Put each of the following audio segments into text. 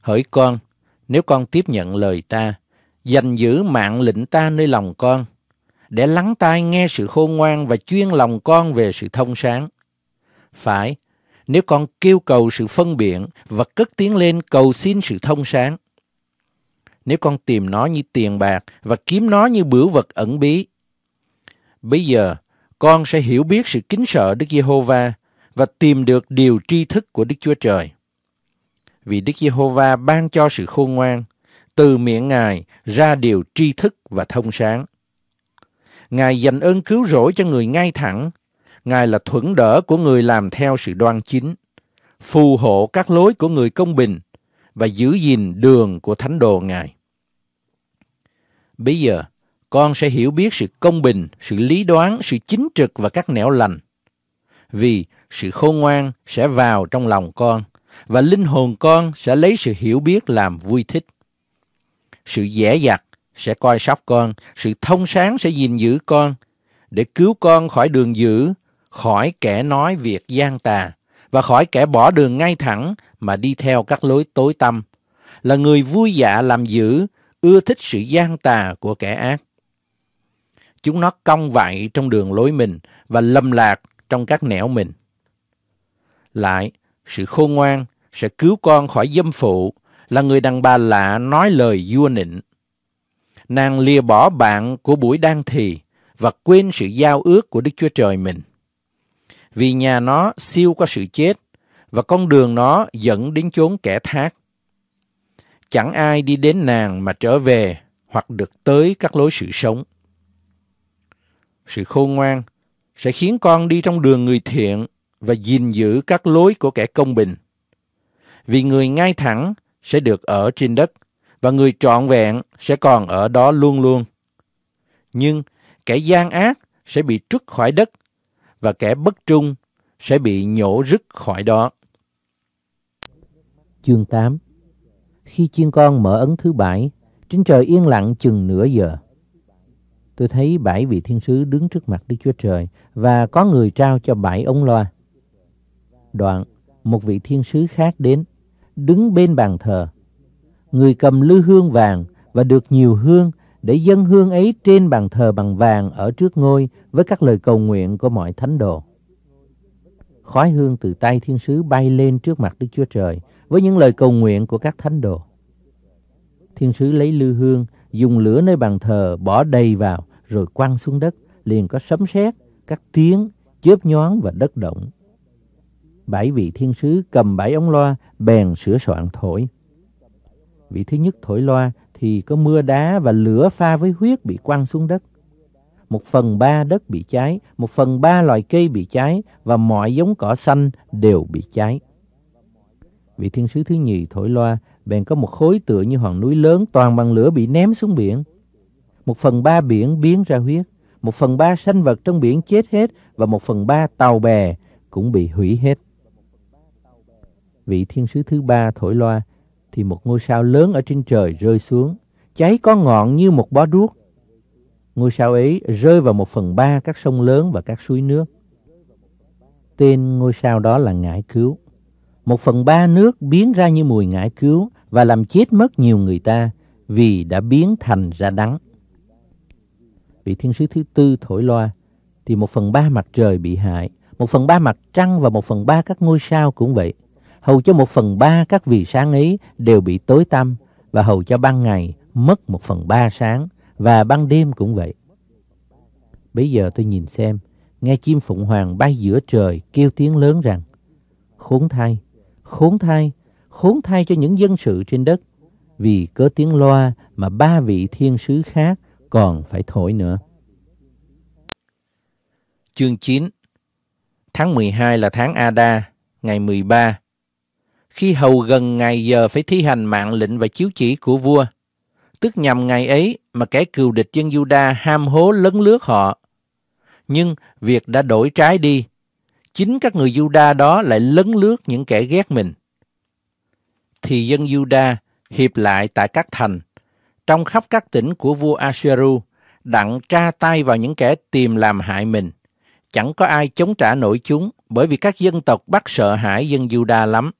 Hỡi con, nếu con tiếp nhận lời ta, dành giữ mạng lệnh ta nơi lòng con, để lắng tai nghe sự khôn ngoan và chuyên lòng con về sự thông sáng. Phải, nếu con kêu cầu sự phân biện và cất tiếng lên cầu xin sự thông sáng. Nếu con tìm nó như tiền bạc và kiếm nó như bửu vật ẩn bí. Bây giờ, con sẽ hiểu biết sự kính sợ Đức Giê-hô-va và tìm được điều tri thức của Đức Chúa Trời vì Đức Giê-hô-va ban cho sự khôn ngoan, từ miệng Ngài ra điều tri thức và thông sáng. Ngài dành ơn cứu rỗi cho người ngay thẳng, Ngài là thuẫn đỡ của người làm theo sự đoan chính, phù hộ các lối của người công bình và giữ gìn đường của thánh đồ Ngài. Bây giờ, con sẽ hiểu biết sự công bình, sự lý đoán, sự chính trực và các nẻo lành. Vì sự khôn ngoan sẽ vào trong lòng con – và linh hồn con sẽ lấy sự hiểu biết làm vui thích. Sự dễ dặt sẽ coi sóc con, sự thông sáng sẽ gìn giữ con, để cứu con khỏi đường dữ, khỏi kẻ nói việc gian tà và khỏi kẻ bỏ đường ngay thẳng mà đi theo các lối tối tăm. Là người vui dạ làm dữ, ưa thích sự gian tà của kẻ ác. Chúng nó cong vạy trong đường lối mình và lầm lạc trong các nẻo mình. Lại, sự khôn ngoan sẽ cứu con khỏi dâm phụ là người đàn bà lạ nói lời vua nịnh. Nàng lìa bỏ bạn của buổi đang thì và quên sự giao ước của Đức Chúa Trời mình. Vì nhà nó siêu qua sự chết và con đường nó dẫn đến chốn kẻ thác. Chẳng ai đi đến nàng mà trở về hoặc được tới các lối sự sống. Sự khôn ngoan sẽ khiến con đi trong đường người thiện và gìn giữ các lối của kẻ công bình. Vì người ngay thẳng sẽ được ở trên đất và người trọn vẹn sẽ còn ở đó luôn luôn. Nhưng kẻ gian ác sẽ bị trút khỏi đất và kẻ bất trung sẽ bị nhổ rứt khỏi đó. Chương 8 Khi chiên con mở ấn thứ bảy, trên trời yên lặng chừng nửa giờ. Tôi thấy bảy vị thiên sứ đứng trước mặt Đức Chúa Trời và có người trao cho bảy ống loa đoạn, một vị thiên sứ khác đến, đứng bên bàn thờ. Người cầm lư hương vàng và được nhiều hương để dâng hương ấy trên bàn thờ bằng vàng ở trước ngôi với các lời cầu nguyện của mọi thánh đồ. Khói hương từ tay thiên sứ bay lên trước mặt Đức Chúa Trời với những lời cầu nguyện của các thánh đồ. Thiên sứ lấy lư hương, dùng lửa nơi bàn thờ bỏ đầy vào rồi quăng xuống đất, liền có sấm sét, các tiếng, chớp nhoáng và đất động bảy vị thiên sứ cầm bảy ống loa bèn sửa soạn thổi. Vị thứ nhất thổi loa thì có mưa đá và lửa pha với huyết bị quăng xuống đất. Một phần ba đất bị cháy, một phần ba loài cây bị cháy và mọi giống cỏ xanh đều bị cháy. Vị thiên sứ thứ nhì thổi loa bèn có một khối tựa như hòn núi lớn toàn bằng lửa bị ném xuống biển. Một phần ba biển biến ra huyết, một phần ba sinh vật trong biển chết hết và một phần ba tàu bè cũng bị hủy hết vị thiên sứ thứ ba thổi loa, thì một ngôi sao lớn ở trên trời rơi xuống, cháy có ngọn như một bó đuốc. Ngôi sao ấy rơi vào một phần ba các sông lớn và các suối nước. Tên ngôi sao đó là Ngải Cứu. Một phần ba nước biến ra như mùi ngải cứu và làm chết mất nhiều người ta vì đã biến thành ra đắng. Vị thiên sứ thứ tư thổi loa, thì một phần ba mặt trời bị hại, một phần ba mặt trăng và một phần ba các ngôi sao cũng vậy hầu cho một phần ba các vì sáng ấy đều bị tối tăm và hầu cho ban ngày mất một phần ba sáng và ban đêm cũng vậy. Bây giờ tôi nhìn xem, nghe chim phụng hoàng bay giữa trời kêu tiếng lớn rằng Khốn thay, khốn thay, khốn thay cho những dân sự trên đất vì cớ tiếng loa mà ba vị thiên sứ khác còn phải thổi nữa. Chương 9 Tháng 12 là tháng Ada, ngày 13 khi hầu gần ngày giờ phải thi hành mạng lệnh và chiếu chỉ của vua. Tức nhằm ngày ấy mà kẻ cừu địch dân Juda ham hố lấn lướt họ. Nhưng việc đã đổi trái đi. Chính các người Juda đó lại lấn lướt những kẻ ghét mình. Thì dân Juda hiệp lại tại các thành, trong khắp các tỉnh của vua Asheru, đặng tra tay vào những kẻ tìm làm hại mình. Chẳng có ai chống trả nổi chúng, bởi vì các dân tộc bắt sợ hãi dân Juda lắm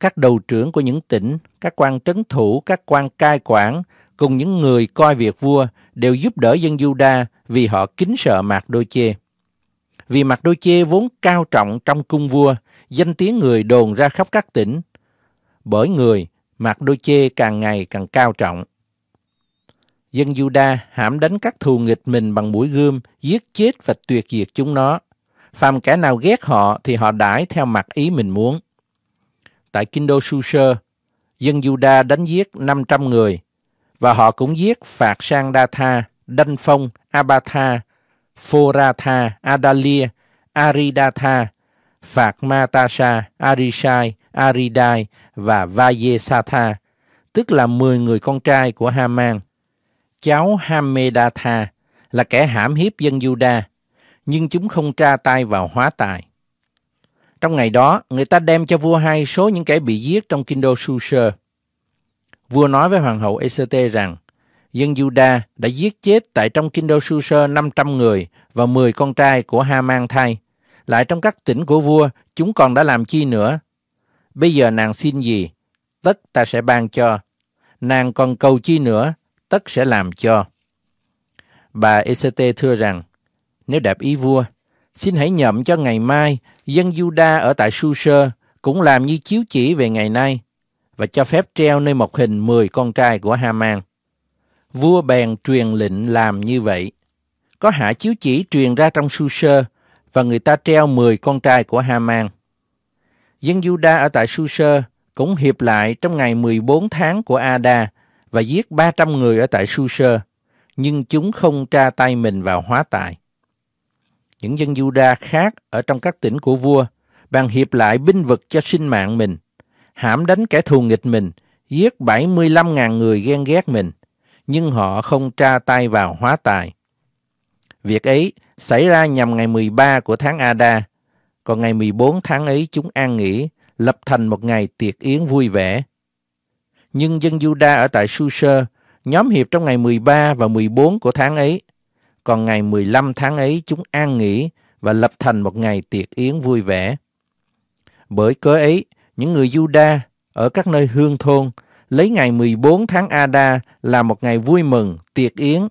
các đầu trưởng của những tỉnh, các quan trấn thủ, các quan cai quản cùng những người coi việc vua đều giúp đỡ dân Juda vì họ kính sợ Mạc Đôi Chê. Vì Mạc Đôi Chê vốn cao trọng trong cung vua, danh tiếng người đồn ra khắp các tỉnh. Bởi người, Mạc Đôi Chê càng ngày càng cao trọng. Dân Juda hãm đánh các thù nghịch mình bằng mũi gươm, giết chết và tuyệt diệt chúng nó. Phàm kẻ nào ghét họ thì họ đãi theo mặt ý mình muốn tại Kindo Susher, dân Juda đánh giết 500 người, và họ cũng giết phạt Sang Đa Tha, Đanh Phong, Abatha, Phoratha, Adalia, Aridatha, phạt Matasha, Arishai, Aridai và Vayesatha, tức là 10 người con trai của Haman. Cháu Hamedatha là kẻ hãm hiếp dân Juda, nhưng chúng không tra tay vào hóa tài. Trong ngày đó, người ta đem cho vua hai số những kẻ bị giết trong kinh đô Susa. Vua nói với hoàng hậu Ecerte rằng, dân Juda đã giết chết tại trong kinh đô Susa 500 người và 10 con trai của Haman thai. Lại trong các tỉnh của vua, chúng còn đã làm chi nữa? Bây giờ nàng xin gì? Tất ta sẽ ban cho. Nàng còn cầu chi nữa? Tất sẽ làm cho. Bà Ecerte thưa rằng, nếu đẹp ý vua, xin hãy nhậm cho ngày mai dân Juda ở tại Susa cũng làm như chiếu chỉ về ngày nay và cho phép treo nơi một hình 10 con trai của Haman. Vua bèn truyền lệnh làm như vậy. Có hạ chiếu chỉ truyền ra trong Susa và người ta treo 10 con trai của Haman. Dân Juda ở tại Susa cũng hiệp lại trong ngày 14 tháng của Ada và giết 300 người ở tại Susa, nhưng chúng không tra tay mình vào hóa tài những dân Juda khác ở trong các tỉnh của vua, bàn hiệp lại binh vực cho sinh mạng mình, hãm đánh kẻ thù nghịch mình, giết 75.000 người ghen ghét mình, nhưng họ không tra tay vào hóa tài. Việc ấy xảy ra nhằm ngày 13 của tháng Ada, còn ngày 14 tháng ấy chúng an nghỉ, lập thành một ngày tiệc yến vui vẻ. Nhưng dân Juda ở tại Susa nhóm hiệp trong ngày 13 và 14 của tháng ấy còn ngày 15 tháng ấy chúng an nghỉ và lập thành một ngày tiệc yến vui vẻ. Bởi cớ ấy, những người Juda ở các nơi hương thôn lấy ngày 14 tháng Ada là một ngày vui mừng, tiệc yến,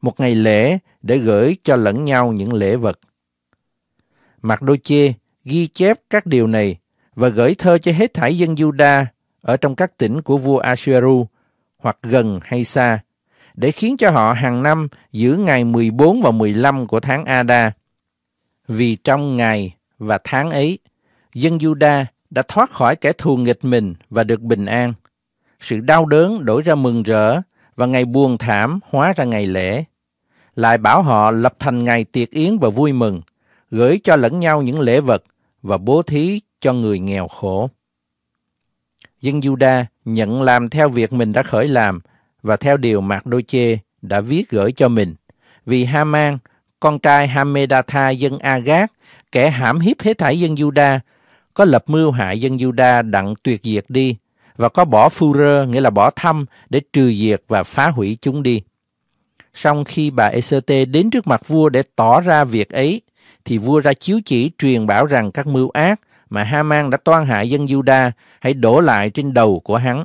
một ngày lễ để gửi cho lẫn nhau những lễ vật. Mạc Đô Chê ghi chép các điều này và gửi thơ cho hết thảy dân Juda ở trong các tỉnh của vua Asheru hoặc gần hay xa để khiến cho họ hàng năm giữ ngày 14 và 15 của tháng Ada. Vì trong ngày và tháng ấy, dân Juda đã thoát khỏi kẻ thù nghịch mình và được bình an. Sự đau đớn đổi ra mừng rỡ và ngày buồn thảm hóa ra ngày lễ. Lại bảo họ lập thành ngày tiệc yến và vui mừng, gửi cho lẫn nhau những lễ vật và bố thí cho người nghèo khổ. Dân Juda nhận làm theo việc mình đã khởi làm và theo điều Mạc Đô Chê đã viết gửi cho mình. Vì Haman, con trai Hamedatha dân Agat, kẻ hãm hiếp hết thảy dân Juda, có lập mưu hại dân Juda đặng tuyệt diệt đi và có bỏ phu rơ nghĩa là bỏ thăm để trừ diệt và phá hủy chúng đi. Song khi bà Eserte đến trước mặt vua để tỏ ra việc ấy, thì vua ra chiếu chỉ truyền bảo rằng các mưu ác mà Haman đã toan hại dân Juda hãy đổ lại trên đầu của hắn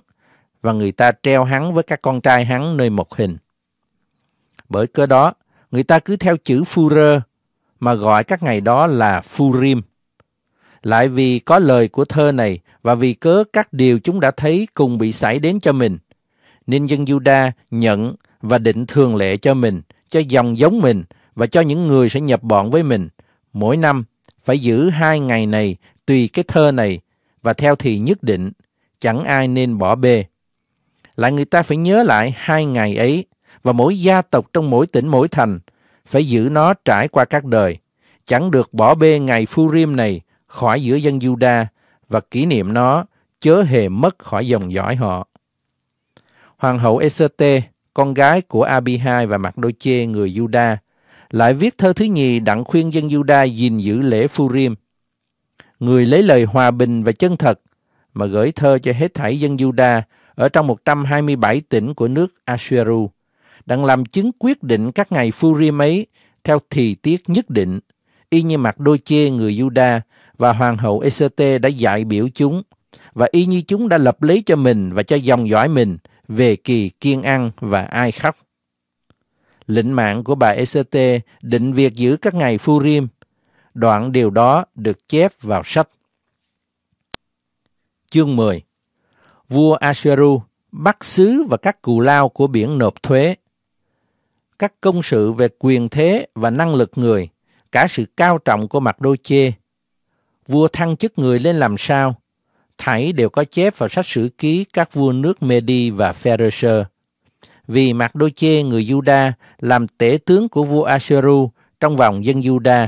và người ta treo hắn với các con trai hắn nơi một hình. Bởi cơ đó, người ta cứ theo chữ Führer mà gọi các ngày đó là Furim. Lại vì có lời của thơ này và vì cớ các điều chúng đã thấy cùng bị xảy đến cho mình, nên dân Juda nhận và định thường lệ cho mình, cho dòng giống mình và cho những người sẽ nhập bọn với mình. Mỗi năm phải giữ hai ngày này tùy cái thơ này và theo thì nhất định, chẳng ai nên bỏ bê lại người ta phải nhớ lại hai ngày ấy và mỗi gia tộc trong mỗi tỉnh mỗi thành phải giữ nó trải qua các đời, chẳng được bỏ bê ngày phu riêm này khỏi giữa dân Juda và kỷ niệm nó chớ hề mất khỏi dòng dõi họ. Hoàng hậu Eserte, con gái của Abihai và mặt Đôi Chê người Juda, lại viết thơ thứ nhì đặng khuyên dân Juda gìn giữ lễ phu riêm. Người lấy lời hòa bình và chân thật mà gửi thơ cho hết thảy dân Juda ở trong 127 tỉnh của nước Asheru, đang làm chứng quyết định các ngày Furim ấy theo thì tiết nhất định, y như mặt đôi chê người Juda và hoàng hậu Esete đã dạy biểu chúng, và y như chúng đã lập lý cho mình và cho dòng dõi mình về kỳ kiên ăn và ai khóc. Lệnh mạng của bà Esete định việc giữ các ngày Furim, đoạn điều đó được chép vào sách. Chương 10 vua Asheru, bắt sứ và các cù lao của biển nộp thuế. Các công sự về quyền thế và năng lực người, cả sự cao trọng của mặt đô chê. Vua thăng chức người lên làm sao? Thảy đều có chép vào sách sử ký các vua nước Medi và Pharisee. Vì mặt đô chê người Juda làm tể tướng của vua Asheru trong vòng dân Juda,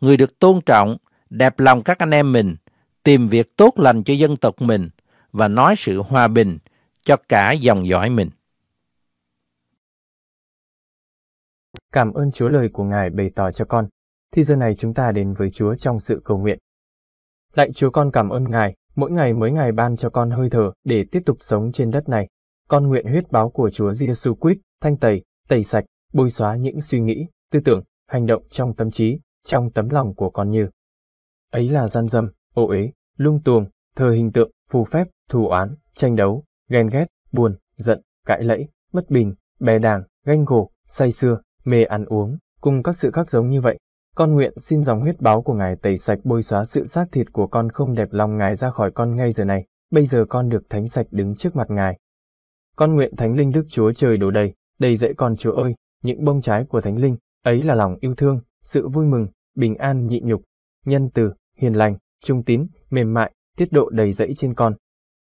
người được tôn trọng, đẹp lòng các anh em mình, tìm việc tốt lành cho dân tộc mình – và nói sự hòa bình cho cả dòng dõi mình. Cảm ơn Chúa lời của Ngài bày tỏ cho con. Thì giờ này chúng ta đến với Chúa trong sự cầu nguyện. Lạy Chúa con cảm ơn Ngài, mỗi ngày mới ngày ban cho con hơi thở để tiếp tục sống trên đất này. Con nguyện huyết báo của Chúa Giêsu Christ thanh tẩy, tẩy sạch, bôi xóa những suy nghĩ, tư tưởng, hành động trong tâm trí, trong tấm lòng của con như. Ấy là gian dâm, ô uế, lung tuồng, thờ hình tượng, phù phép, thù oán, tranh đấu, ghen ghét, buồn, giận, cãi lẫy, bất bình, bè đảng, ganh gổ, say xưa, mê ăn uống, cùng các sự khác giống như vậy. Con nguyện xin dòng huyết báo của ngài tẩy sạch bôi xóa sự xác thịt của con không đẹp lòng ngài ra khỏi con ngay giờ này, bây giờ con được thánh sạch đứng trước mặt ngài. Con nguyện thánh linh Đức Chúa Trời đổ đầy, đầy dẫy con Chúa ơi, những bông trái của thánh linh, ấy là lòng yêu thương, sự vui mừng, bình an nhị nhục, nhân từ, hiền lành, trung tín, mềm mại, tiết độ đầy dẫy trên con,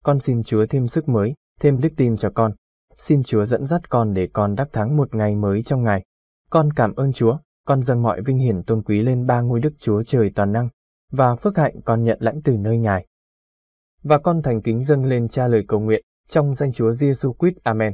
con xin Chúa thêm sức mới, thêm đức tin cho con. Xin Chúa dẫn dắt con để con đắc thắng một ngày mới trong ngày. Con cảm ơn Chúa, con dâng mọi vinh hiển tôn quý lên ba ngôi Đức Chúa Trời toàn năng, và phước hạnh con nhận lãnh từ nơi Ngài. Và con thành kính dâng lên cha lời cầu nguyện, trong danh Chúa Giêsu Christ. Amen.